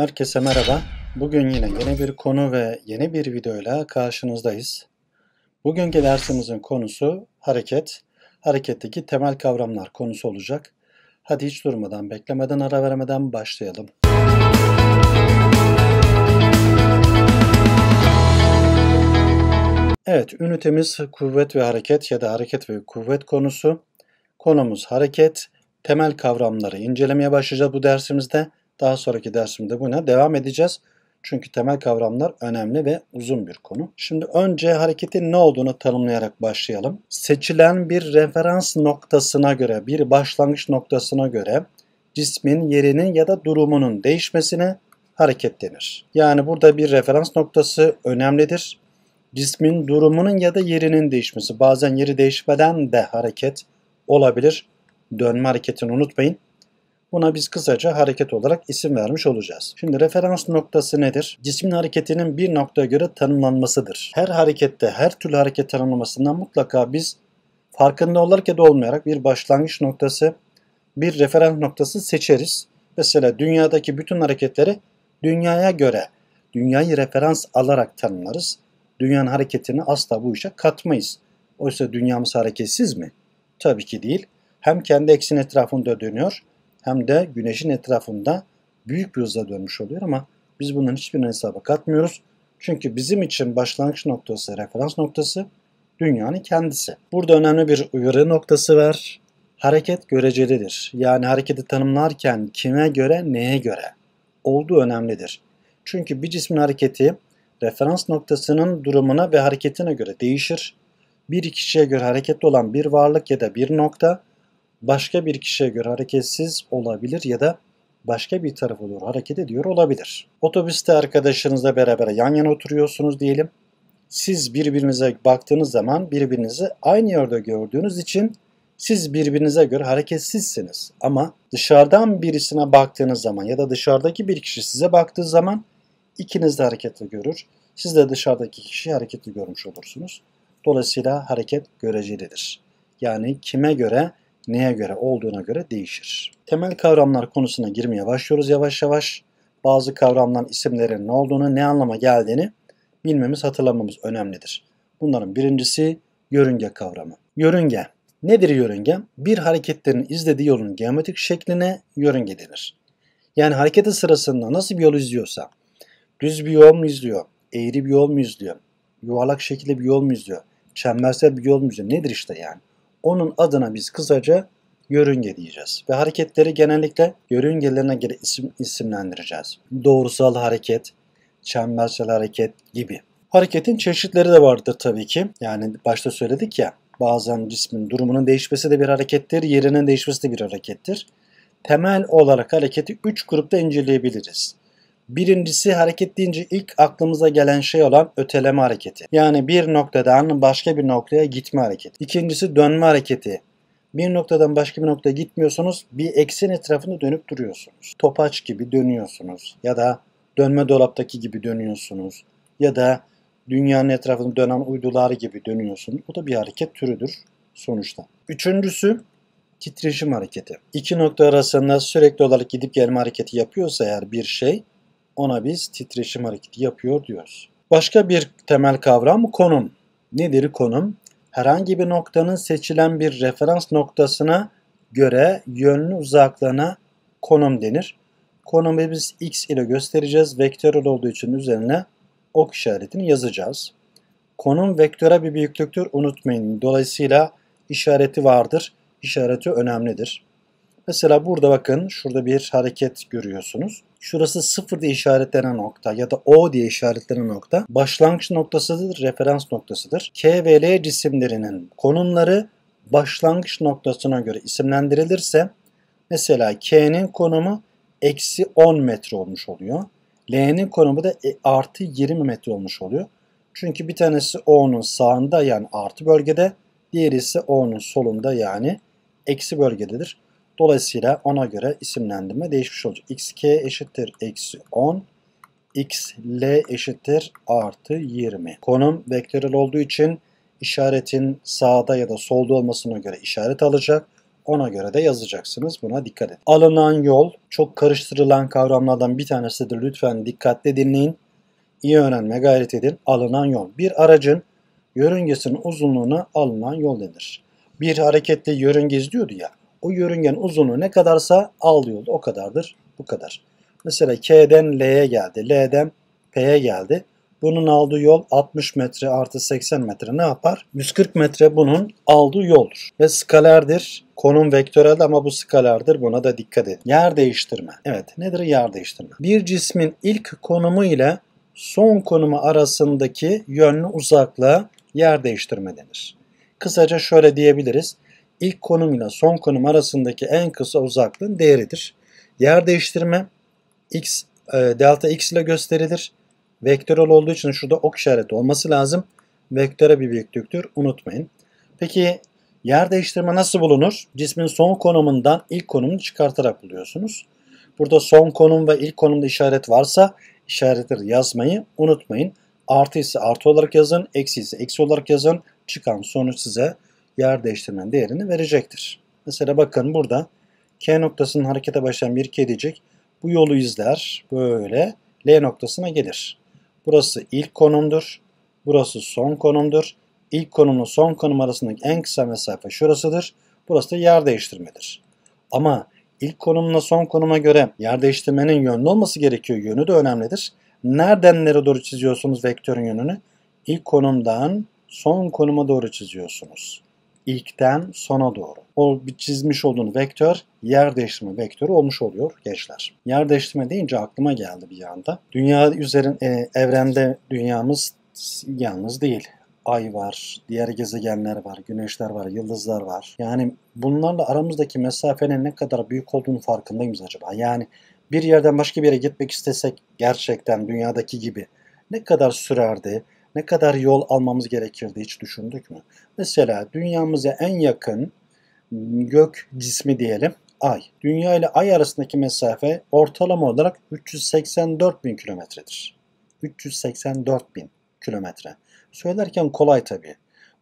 Herkese merhaba. Bugün yine yeni bir konu ve yeni bir videoyla karşınızdayız. Bugünkü dersimizin konusu hareket. Hareketteki temel kavramlar konusu olacak. Hadi hiç durmadan, beklemeden, ara vermeden başlayalım. Evet, ünitemiz kuvvet ve hareket ya da hareket ve kuvvet konusu. Konumuz hareket. Temel kavramları incelemeye başlayacağız bu dersimizde. Daha sonraki dersimde buna devam edeceğiz. Çünkü temel kavramlar önemli ve uzun bir konu. Şimdi önce hareketin ne olduğunu tanımlayarak başlayalım. Seçilen bir referans noktasına göre, bir başlangıç noktasına göre cismin yerinin ya da durumunun değişmesine hareket denir. Yani burada bir referans noktası önemlidir. Cismin durumunun ya da yerinin değişmesi. Bazen yeri değişmeden de hareket olabilir. Dönme hareketini unutmayın. Buna biz kısaca hareket olarak isim vermiş olacağız. Şimdi referans noktası nedir? Cismin hareketinin bir noktaya göre tanımlanmasıdır. Her harekette her türlü hareket tanımlamasından mutlaka biz farkında olarak ya da olmayarak bir başlangıç noktası, bir referans noktası seçeriz. Mesela dünyadaki bütün hareketleri dünyaya göre, dünyayı referans alarak tanımlarız. Dünyanın hareketini asla bu işe katmayız. Oysa dünyamız hareketsiz mi? Tabii ki değil. Hem kendi eksinin etrafında dönüyor hem de güneşin etrafında büyük bir hızla dönmüş oluyor ama biz bunların hiçbirini hesaba katmıyoruz. Çünkü bizim için başlangıç noktası, referans noktası dünyanın kendisi. Burada önemli bir uyarı noktası var. Hareket görecelidir. Yani hareketi tanımlarken kime göre, neye göre olduğu önemlidir. Çünkü bir cismin hareketi referans noktasının durumuna ve hareketine göre değişir. Bir kişiye göre hareketli olan bir varlık ya da bir nokta başka bir kişiye göre hareketsiz olabilir ya da başka bir tarafa doğru hareket ediyor olabilir. Otobüste arkadaşınızla beraber yan yana oturuyorsunuz diyelim. Siz birbirinize baktığınız zaman birbirinizi aynı yerde gördüğünüz için siz birbirinize göre hareketsizsiniz. Ama dışarıdan birisine baktığınız zaman ya da dışarıdaki bir kişi size baktığı zaman ikiniz de hareketli görür. Siz de dışarıdaki kişi hareketli görmüş olursunuz. Dolayısıyla hareket görecelidir. Yani kime göre neye göre olduğuna göre değişir. Temel kavramlar konusuna girmeye başlıyoruz yavaş yavaş. Bazı kavramların isimlerin ne olduğunu, ne anlama geldiğini bilmemiz, hatırlamamız önemlidir. Bunların birincisi yörünge kavramı. Yörünge. Nedir yörünge? Bir hareketlerin izlediği yolun geometrik şekline yörünge denir. Yani hareketi sırasında nasıl bir yol izliyorsa, düz bir yol mu izliyor, eğri bir yol mu izliyor, yuvarlak şekilde bir yol mu izliyor, çembersel bir yol mu izliyor, nedir işte yani? Onun adına biz kısaca yörünge diyeceğiz ve hareketleri genellikle yörüngelerine göre isim, isimlendireceğiz. Doğrusal hareket, çembersel hareket gibi. Hareketin çeşitleri de vardır tabii ki. Yani başta söyledik ya bazen cismin durumunun değişmesi de bir harekettir, yerinin değişmesi de bir harekettir. Temel olarak hareketi 3 grupta inceleyebiliriz. Birincisi hareket deyince ilk aklımıza gelen şey olan öteleme hareketi. Yani bir noktadan başka bir noktaya gitme hareketi. İkincisi dönme hareketi. Bir noktadan başka bir noktaya gitmiyorsunuz. Bir eksen etrafında dönüp duruyorsunuz. Topaç gibi dönüyorsunuz. Ya da dönme dolaptaki gibi dönüyorsunuz. Ya da dünyanın etrafında dönen uydular gibi dönüyorsunuz. Bu da bir hareket türüdür sonuçta. Üçüncüsü titreşim hareketi. İki nokta arasında sürekli olarak gidip gelme hareketi yapıyorsa eğer bir şey ona biz titreşim hareketi yapıyor diyoruz. Başka bir temel kavram konum. Nedir konum? Herhangi bir noktanın seçilen bir referans noktasına göre yönlü uzaklığına konum denir. Konumu biz x ile göstereceğiz. Vektörel olduğu için üzerine ok işaretini yazacağız. Konum vektöre bir büyüklüktür unutmayın. Dolayısıyla işareti vardır. İşareti önemlidir. Mesela burada bakın şurada bir hareket görüyorsunuz. Şurası sıfır diye işaretlenen nokta ya da O diye işaretlenen nokta başlangıç noktasıdır, referans noktasıdır. K ve L cisimlerinin konumları başlangıç noktasına göre isimlendirilirse mesela K'nin konumu eksi 10 metre olmuş oluyor. L'nin konumu da e, artı 20 metre olmuş oluyor. Çünkü bir tanesi O'nun sağında yani artı bölgede, diğeri ise O'nun solunda yani eksi bölgededir. Dolayısıyla ona göre isimlendirme değişmiş olacak. xk eşittir eksi 10 xl eşittir artı 20. Konum vektörel olduğu için işaretin sağda ya da solda olmasına göre işaret alacak. Ona göre de yazacaksınız. Buna dikkat edin. Alınan yol çok karıştırılan kavramlardan bir tanesidir. Lütfen dikkatle dinleyin. İyi öğrenme gayret edin. Alınan yol. Bir aracın yörüngesinin uzunluğuna alınan yol denir. Bir hareketli yörünge izliyordu ya o yörüngen uzunluğu ne kadarsa al yolu o kadardır. Bu kadar. Mesela K'den L'ye geldi. L'den P'ye geldi. Bunun aldığı yol 60 metre artı 80 metre ne yapar? 140 metre bunun aldığı yoldur. Ve skalerdir. Konum vektörel ama bu skalerdir. Buna da dikkat edin. Yer değiştirme. Evet nedir yer değiştirme? Bir cismin ilk konumu ile son konumu arasındaki yönlü uzaklığa yer değiştirme denir. Kısaca şöyle diyebiliriz ilk konum ile son konum arasındaki en kısa uzaklığın değeridir. Yer değiştirme x e, delta x ile gösterilir. Vektörel olduğu için şurada ok işareti olması lazım. Vektöre bir büyüklüktür unutmayın. Peki yer değiştirme nasıl bulunur? Cismin son konumundan ilk konumunu çıkartarak buluyorsunuz. Burada son konum ve ilk konumda işaret varsa işaretleri yazmayı unutmayın. Artı ise artı olarak yazın, eksi ise eksi olarak yazın. Çıkan sonuç size yer değiştirmenin değerini verecektir. Mesela bakın burada K noktasının harekete başlayan bir kedicik bu yolu izler böyle L noktasına gelir. Burası ilk konumdur. Burası son konumdur. İlk konumla son konum arasındaki en kısa mesafe şurasıdır. Burası da yer değiştirmedir. Ama ilk konumla son konuma göre yer değiştirmenin yönlü olması gerekiyor. Yönü de önemlidir. Nereden nereye doğru çiziyorsunuz vektörün yönünü? İlk konumdan son konuma doğru çiziyorsunuz ilkten sona doğru. O çizmiş olduğun vektör yer değiştirme vektörü olmuş oluyor gençler. Yer değiştirme deyince aklıma geldi bir anda. Dünya üzerin e, evrende dünyamız yalnız değil. Ay var, diğer gezegenler var, güneşler var, yıldızlar var. Yani bunlarla aramızdaki mesafenin ne kadar büyük olduğunu farkındayız acaba? Yani bir yerden başka bir yere gitmek istesek gerçekten dünyadaki gibi ne kadar sürerdi? ne kadar yol almamız gerekirdi hiç düşündük mü? Mesela dünyamıza en yakın gök cismi diyelim Ay. Dünya ile Ay arasındaki mesafe ortalama olarak 384 bin kilometredir. 384 bin kilometre. Söylerken kolay tabii.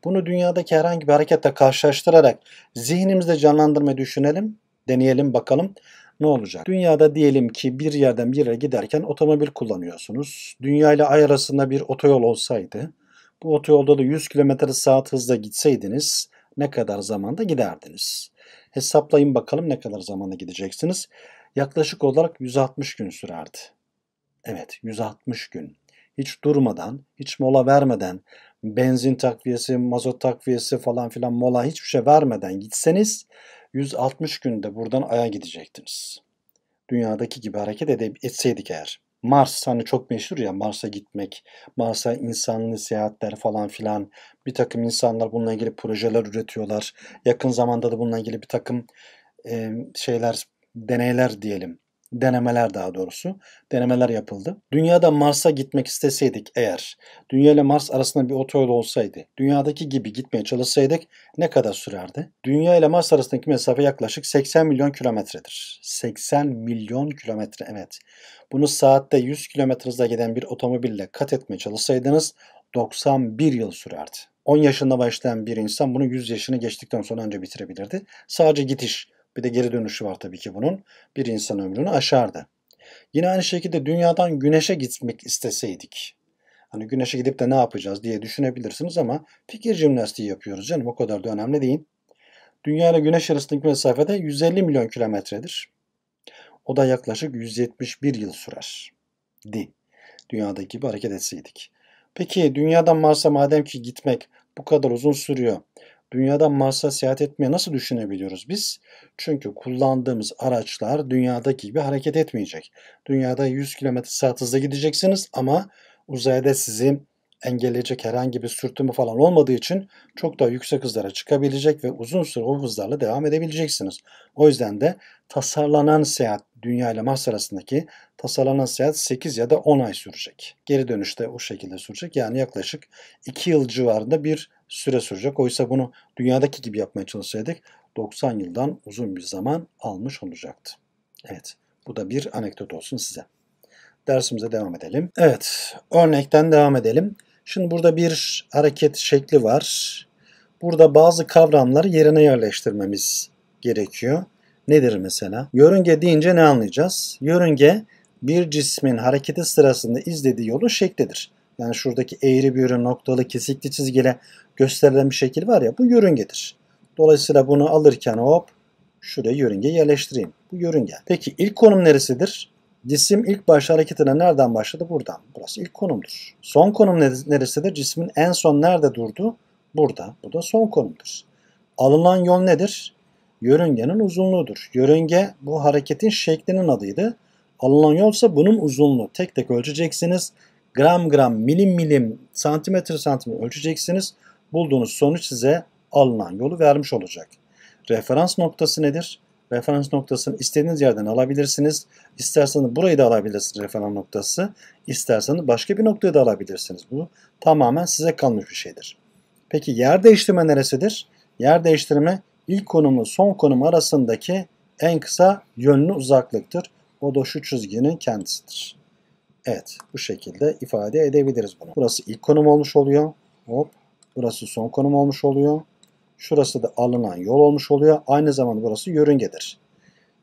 Bunu dünyadaki herhangi bir hareketle karşılaştırarak zihnimizde canlandırmayı düşünelim, deneyelim bakalım ne olacak? Dünyada diyelim ki bir yerden bir yere giderken otomobil kullanıyorsunuz. Dünya ile ay arasında bir otoyol olsaydı, bu otoyolda da 100 km saat hızla gitseydiniz ne kadar zamanda giderdiniz? Hesaplayın bakalım ne kadar zamanda gideceksiniz. Yaklaşık olarak 160 gün sürerdi. Evet 160 gün. Hiç durmadan, hiç mola vermeden, benzin takviyesi, mazot takviyesi falan filan mola hiçbir şey vermeden gitseniz 160 günde buradan Ay'a gidecektiniz. Dünyadaki gibi hareket edip etseydik eğer. Mars hani çok meşhur ya Mars'a gitmek, Mars'a insanlı seyahatler falan filan. Bir takım insanlar bununla ilgili projeler üretiyorlar. Yakın zamanda da bununla ilgili bir takım e, şeyler, deneyler diyelim denemeler daha doğrusu denemeler yapıldı. Dünyada Mars'a gitmek isteseydik eğer, Dünya ile Mars arasında bir otoyol olsaydı, dünyadaki gibi gitmeye çalışsaydık ne kadar sürerdi? Dünya ile Mars arasındaki mesafe yaklaşık 80 milyon kilometredir. 80 milyon kilometre evet. Bunu saatte 100 kilometre hızla giden bir otomobille kat etmeye çalışsaydınız 91 yıl sürerdi. 10 yaşında başlayan bir insan bunu 100 yaşını geçtikten sonra önce bitirebilirdi. Sadece gidiş bir de geri dönüşü var tabii ki bunun. Bir insan ömrünü aşardı. Yine aynı şekilde dünyadan güneşe gitmek isteseydik. Hani güneşe gidip de ne yapacağız diye düşünebilirsiniz ama fikir jimnastiği yapıyoruz canım o kadar da önemli değil. Dünya ile güneş arasındaki mesafede 150 milyon kilometredir. O da yaklaşık 171 yıl sürer. Di. Dünyadaki gibi hareket etseydik. Peki dünyadan Mars'a madem ki gitmek bu kadar uzun sürüyor dünyadan Mars'a seyahat etmeye nasıl düşünebiliyoruz biz? Çünkü kullandığımız araçlar dünyadaki gibi hareket etmeyecek. Dünyada 100 km saat hızla gideceksiniz ama uzayda sizi engelleyecek herhangi bir sürtünme falan olmadığı için çok daha yüksek hızlara çıkabilecek ve uzun süre o hızlarla devam edebileceksiniz. O yüzden de tasarlanan seyahat dünya ile Mars arasındaki tasarlanan seyahat 8 ya da 10 ay sürecek. Geri dönüşte o şekilde sürecek. Yani yaklaşık 2 yıl civarında bir süre sürecek. Oysa bunu dünyadaki gibi yapmaya çalışsaydık 90 yıldan uzun bir zaman almış olacaktı. Evet bu da bir anekdot olsun size. Dersimize devam edelim. Evet örnekten devam edelim. Şimdi burada bir hareket şekli var. Burada bazı kavramları yerine yerleştirmemiz gerekiyor nedir mesela? Yörünge deyince ne anlayacağız? Yörünge bir cismin hareketi sırasında izlediği yolun şeklidir. Yani şuradaki eğri bir noktalı kesikli çizgiyle gösterilen bir şekil var ya bu yörüngedir. Dolayısıyla bunu alırken hop şuraya yörünge yerleştireyim. Bu yörünge. Peki ilk konum neresidir? Cisim ilk baş hareketine nereden başladı? Buradan. Burası ilk konumdur. Son konum neresidir? Cismin en son nerede durdu? Burada. Bu da son konumdur. Alınan yol nedir? yörüngenin uzunluğudur. Yörünge bu hareketin şeklinin adıydı. Alınan yol ise bunun uzunluğu. Tek tek ölçeceksiniz. Gram gram, milim milim, santimetre santimetre ölçeceksiniz. Bulduğunuz sonuç size alınan yolu vermiş olacak. Referans noktası nedir? Referans noktasını istediğiniz yerden alabilirsiniz. İsterseniz burayı da alabilirsiniz referans noktası. İsterseniz başka bir noktayı da alabilirsiniz. Bu tamamen size kalmış bir şeydir. Peki yer değiştirme neresidir? Yer değiştirme ilk konumlu son konum arasındaki en kısa yönlü uzaklıktır. O da şu çizginin kendisidir. Evet bu şekilde ifade edebiliriz bunu. Burası ilk konum olmuş oluyor. Hop. Burası son konum olmuş oluyor. Şurası da alınan yol olmuş oluyor. Aynı zamanda burası yörüngedir.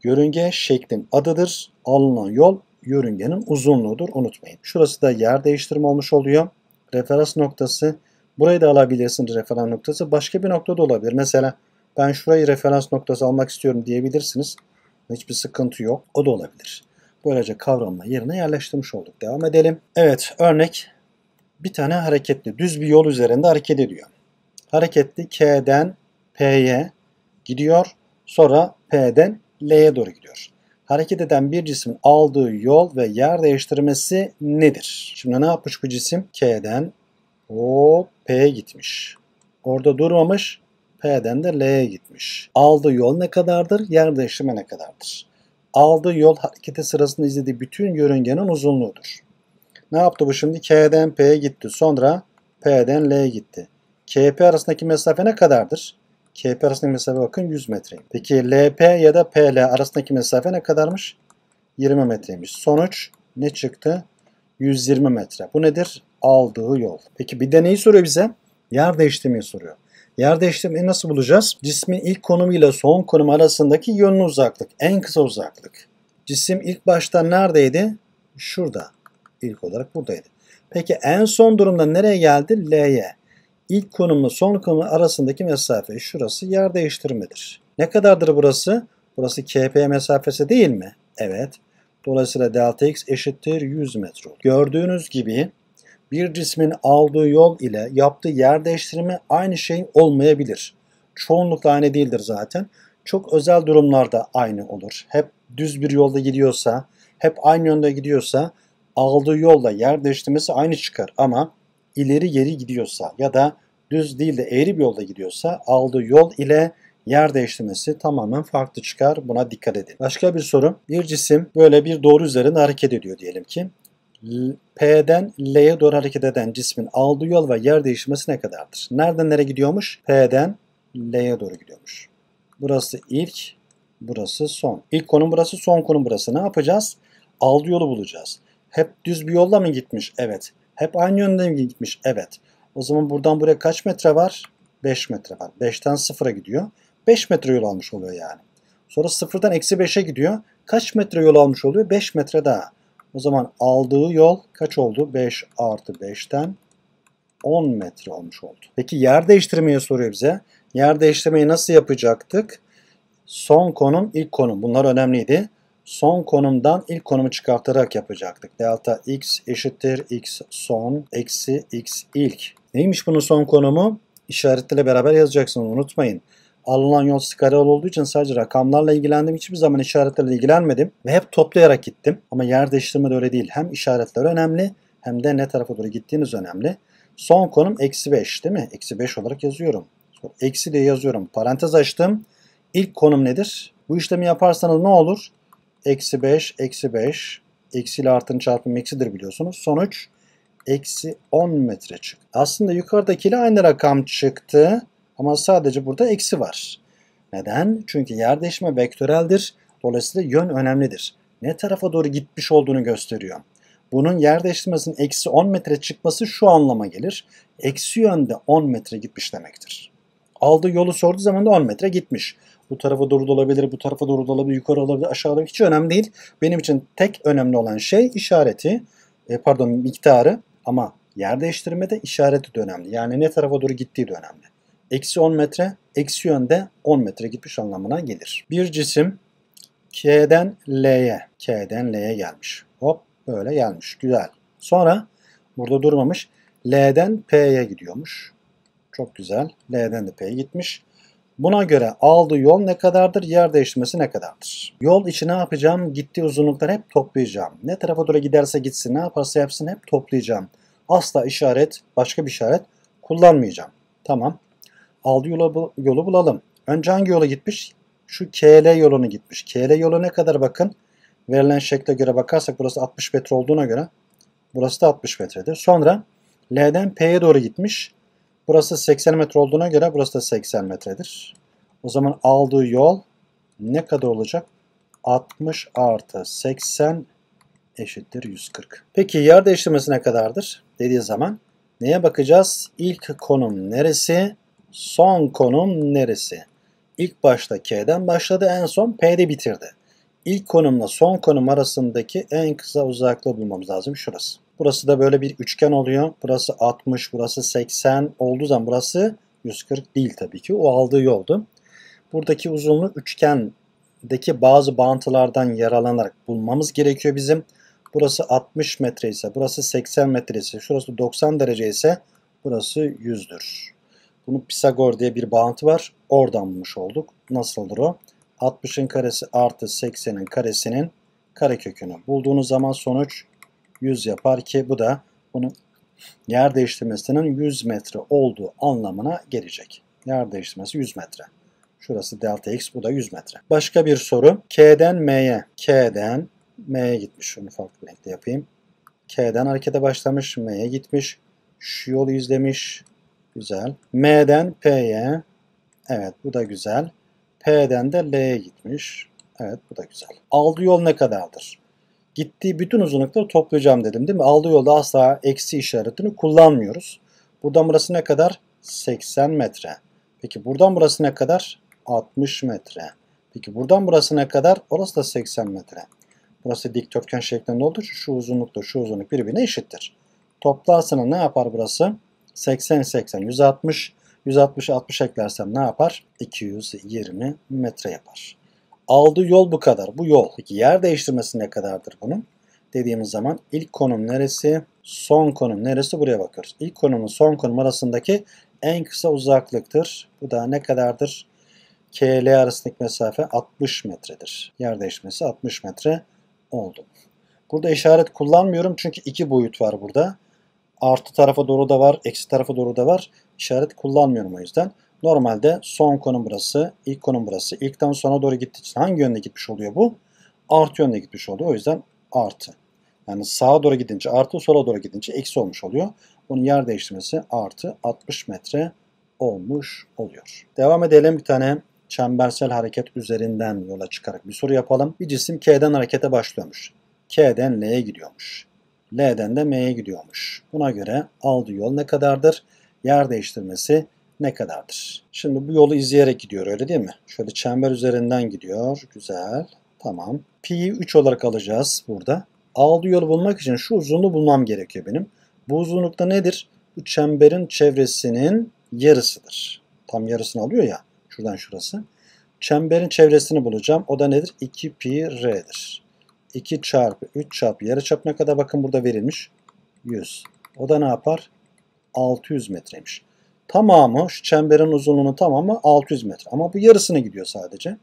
Yörünge şeklin adıdır. Alınan yol yörüngenin uzunluğudur. Unutmayın. Şurası da yer değiştirme olmuş oluyor. Referans noktası. Burayı da alabilirsiniz referans noktası. Başka bir nokta da olabilir. Mesela ben şurayı referans noktası almak istiyorum diyebilirsiniz. Hiçbir sıkıntı yok. O da olabilir. Böylece kavramla yerine yerleştirmiş olduk. Devam edelim. Evet örnek bir tane hareketli düz bir yol üzerinde hareket ediyor. Hareketli K'den P'ye gidiyor. Sonra P'den L'ye doğru gidiyor. Hareket eden bir cismin aldığı yol ve yer değiştirmesi nedir? Şimdi ne yapmış bu cisim? K'den o P'ye gitmiş. Orada durmamış. P'den de L'ye gitmiş. Aldığı yol ne kadardır? Yer değiştirme ne kadardır? Aldığı yol hareketi sırasında izlediği bütün yörüngenin uzunluğudur. Ne yaptı bu şimdi? K'den P'ye gitti. Sonra P'den L'ye gitti. KP arasındaki mesafe ne kadardır? KP arasındaki mesafe bakın 100 metre. Peki LP ya da PL arasındaki mesafe ne kadarmış? 20 metreymiş. Sonuç ne çıktı? 120 metre. Bu nedir? Aldığı yol. Peki bir de neyi soruyor bize? Yer değiştirmeyi soruyor. Yer değiştirmeyi nasıl bulacağız? Cismin ilk konumu ile son konumu arasındaki yönlü uzaklık. En kısa uzaklık. Cisim ilk başta neredeydi? Şurada. İlk olarak buradaydı. Peki en son durumda nereye geldi? L'ye. İlk konumla son konum arasındaki mesafe. Şurası yer değiştirmedir. Ne kadardır burası? Burası KP mesafesi değil mi? Evet. Dolayısıyla delta x eşittir 100 metre Gördüğünüz gibi bir cismin aldığı yol ile yaptığı yer değiştirimi aynı şey olmayabilir. Çoğunlukla aynı değildir zaten. Çok özel durumlarda aynı olur. Hep düz bir yolda gidiyorsa, hep aynı yönde gidiyorsa aldığı yolla yer değiştirmesi aynı çıkar. Ama ileri geri gidiyorsa ya da düz değil de eğri bir yolda gidiyorsa aldığı yol ile yer değiştirmesi tamamen farklı çıkar. Buna dikkat edin. Başka bir soru. Bir cisim böyle bir doğru üzerinde hareket ediyor diyelim ki. P'den L'ye doğru hareket eden cismin aldığı yol ve yer değişmesi ne kadardır? Nereden nereye gidiyormuş? P'den L'ye doğru gidiyormuş. Burası ilk, burası son. İlk konum burası, son konum burası. Ne yapacağız? Aldığı yolu bulacağız. Hep düz bir yolla mı gitmiş? Evet. Hep aynı yönde mi gitmiş? Evet. O zaman buradan buraya kaç metre var? 5 metre var. 5'ten 0'a gidiyor. 5 metre yol almış oluyor yani. Sonra 0'dan eksi 5'e gidiyor. Kaç metre yol almış oluyor? 5 metre daha. O zaman aldığı yol kaç oldu? 5 artı 5'ten 10 metre olmuş oldu. Peki yer değiştirmeyi soruyor bize. Yer değiştirmeyi nasıl yapacaktık? Son konum, ilk konum. Bunlar önemliydi. Son konumdan ilk konumu çıkartarak yapacaktık. Delta x eşittir x son eksi x ilk. Neymiş bunun son konumu? İşaretleriyle beraber yazacaksınız unutmayın alınan yol skaral olduğu için sadece rakamlarla ilgilendim. Hiçbir zaman işaretlerle ilgilenmedim ve hep toplayarak gittim. Ama yer değiştirme de öyle değil. Hem işaretler önemli hem de ne tarafa doğru gittiğiniz önemli. Son konum eksi 5 değil mi? Eksi 5 olarak yazıyorum. Eksi diye yazıyorum. Parantez açtım. İlk konum nedir? Bu işlemi yaparsanız ne olur? Eksi 5, eksi 5. Eksi ile artının çarpımı eksidir biliyorsunuz. Sonuç eksi 10 metre çıktı. Aslında yukarıdakiyle aynı rakam çıktı. Ama sadece burada eksi var. Neden? Çünkü yer değişimi vektöreldir. Dolayısıyla yön önemlidir. Ne tarafa doğru gitmiş olduğunu gösteriyor. Bunun yer değiştirmesinin eksi 10 metre çıkması şu anlama gelir. Eksi yönde 10 metre gitmiş demektir. Aldığı yolu sorduğu zaman da 10 metre gitmiş. Bu tarafa doğru da olabilir, bu tarafa doğru da olabilir, yukarı olabilir, aşağı olabilir. Hiç önemli değil. Benim için tek önemli olan şey işareti, e, pardon miktarı ama yer değiştirmede işareti de önemli. Yani ne tarafa doğru gittiği de önemli eksi 10 metre, eksi yönde 10 metre gitmiş anlamına gelir. Bir cisim K'den L'ye, K'den L'ye gelmiş. Hop böyle gelmiş. Güzel. Sonra burada durmamış. L'den P'ye gidiyormuş. Çok güzel. L'den de P'ye gitmiş. Buna göre aldığı yol ne kadardır? Yer değiştirmesi ne kadardır? Yol içi ne yapacağım? Gittiği uzunlukları hep toplayacağım. Ne tarafa doğru giderse gitsin, ne yaparsa yapsın hep toplayacağım. Asla işaret, başka bir işaret kullanmayacağım. Tamam aldı yolu, yolu bulalım. Önce hangi yola gitmiş? Şu KL yolunu gitmiş. KL yolu ne kadar bakın? Verilen şekle göre bakarsak burası 60 metre olduğuna göre burası da 60 metredir. Sonra L'den P'ye doğru gitmiş. Burası 80 metre olduğuna göre burası da 80 metredir. O zaman aldığı yol ne kadar olacak? 60 artı 80 eşittir 140. Peki yer değiştirmesi ne kadardır dediği zaman neye bakacağız? İlk konum neresi? Son konum neresi? İlk başta K'den başladı en son P'de bitirdi. İlk konumla son konum arasındaki en kısa uzaklığı bulmamız lazım şurası. Burası da böyle bir üçgen oluyor. Burası 60, burası 80 olduğu zaman burası 140 değil tabii ki. O aldığı yoldu. Buradaki uzunluğu üçgendeki bazı bağıntılardan yaralanarak bulmamız gerekiyor bizim. Burası 60 metre ise, burası 80 metre ise, şurası 90 derece ise burası 100'dür. Bunun Pisagor diye bir bağıntı var. Oradan bulmuş olduk. Nasıldır o? 60'ın karesi artı 80'in karesinin karekökünü bulduğunuz zaman sonuç 100 yapar ki bu da bunun yer değiştirmesinin 100 metre olduğu anlamına gelecek. Yer değiştirmesi 100 metre. Şurası delta x bu da 100 metre. Başka bir soru. K'den M'ye. K'den M'ye gitmiş. Şunu farklı bir renkte yapayım. K'den harekete başlamış. M'ye gitmiş. Şu yolu izlemiş. Güzel. M'den P'ye. Evet bu da güzel. P'den de L'ye gitmiş. Evet bu da güzel. Aldığı yol ne kadardır? Gittiği bütün uzunlukları toplayacağım dedim değil mi? Aldığı yolda asla eksi işaretini kullanmıyoruz. Buradan burası ne kadar? 80 metre. Peki buradan burası ne kadar? 60 metre. Peki buradan burası ne kadar? Orası da 80 metre. Burası dikdörtgen şeklinde olduğu için şu uzunlukla şu uzunluk birbirine eşittir. Toplarsanız ne yapar burası? 80 80 160 160 60 eklersem ne yapar? 220 metre yapar. Aldı yol bu kadar. Bu yol. Peki yer değiştirmesi ne kadardır bunun? Dediğimiz zaman ilk konum neresi? Son konum neresi? Buraya bakıyoruz. İlk konumun son konum arasındaki en kısa uzaklıktır. Bu da ne kadardır? KL arasındaki mesafe 60 metredir. Yer değişmesi 60 metre oldu. Burada işaret kullanmıyorum çünkü iki boyut var burada artı tarafa doğru da var, eksi tarafa doğru da var. İşaret kullanmıyorum o yüzden. Normalde son konum burası, ilk konum burası. İlkten sona doğru gittiği için hangi yönde gitmiş oluyor bu? Artı yönde gitmiş oluyor. O yüzden artı. Yani sağa doğru gidince artı, sola doğru gidince eksi olmuş oluyor. Bunun yer değiştirmesi artı 60 metre olmuş oluyor. Devam edelim bir tane çembersel hareket üzerinden yola çıkarak bir soru yapalım. Bir cisim K'den harekete başlıyormuş. K'den L'ye gidiyormuş. L'den de M'ye gidiyormuş. Buna göre aldığı yol ne kadardır? Yer değiştirmesi ne kadardır? Şimdi bu yolu izleyerek gidiyor öyle değil mi? Şöyle çember üzerinden gidiyor. Güzel. Tamam. Pi'yi 3 olarak alacağız burada. Aldığı yolu bulmak için şu uzunluğu bulmam gerekiyor benim. Bu uzunlukta nedir? Bu çemberin çevresinin yarısıdır. Tam yarısını alıyor ya. Şuradan şurası. Çemberin çevresini bulacağım. O da nedir? 2 pi r'dir. 2 çarpı 3 çarpı yarıçap ne kadar? Bakın burada verilmiş. 100. O da ne yapar? 600 metreymiş. Tamamı şu çemberin uzunluğunu tamamı 600 metre. Ama bu yarısına gidiyor sadece.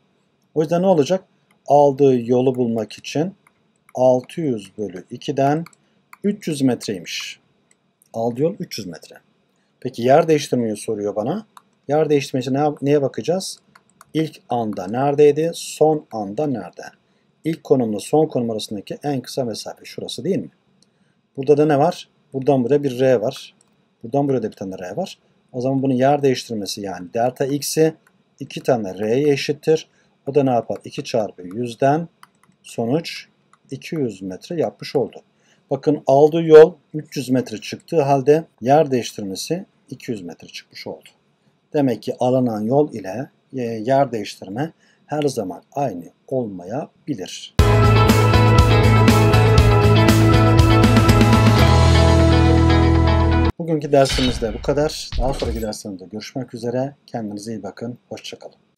O yüzden ne olacak? Aldığı yolu bulmak için 600 bölü 2'den 300 metreymiş. Aldığı yol 300 metre. Peki yer değiştirmeyi soruyor bana. Yer değiştirmesi neye bakacağız? İlk anda neredeydi? Son anda nerede? ilk konumla son konum arasındaki en kısa mesafe şurası değil mi? Burada da ne var? Buradan buraya bir R var. Buradan buraya da bir tane R var. O zaman bunun yer değiştirmesi yani delta x'i 2 tane R'ye eşittir. O da ne yapar? 2 çarpı 100'den sonuç 200 metre yapmış oldu. Bakın aldığı yol 300 metre çıktığı halde yer değiştirmesi 200 metre çıkmış oldu. Demek ki alınan yol ile e, yer değiştirme her zaman aynı olmayabilir. Bugünkü dersimizde bu kadar. Daha sonraki derslerimizde görüşmek üzere. Kendinize iyi bakın. Hoşçakalın.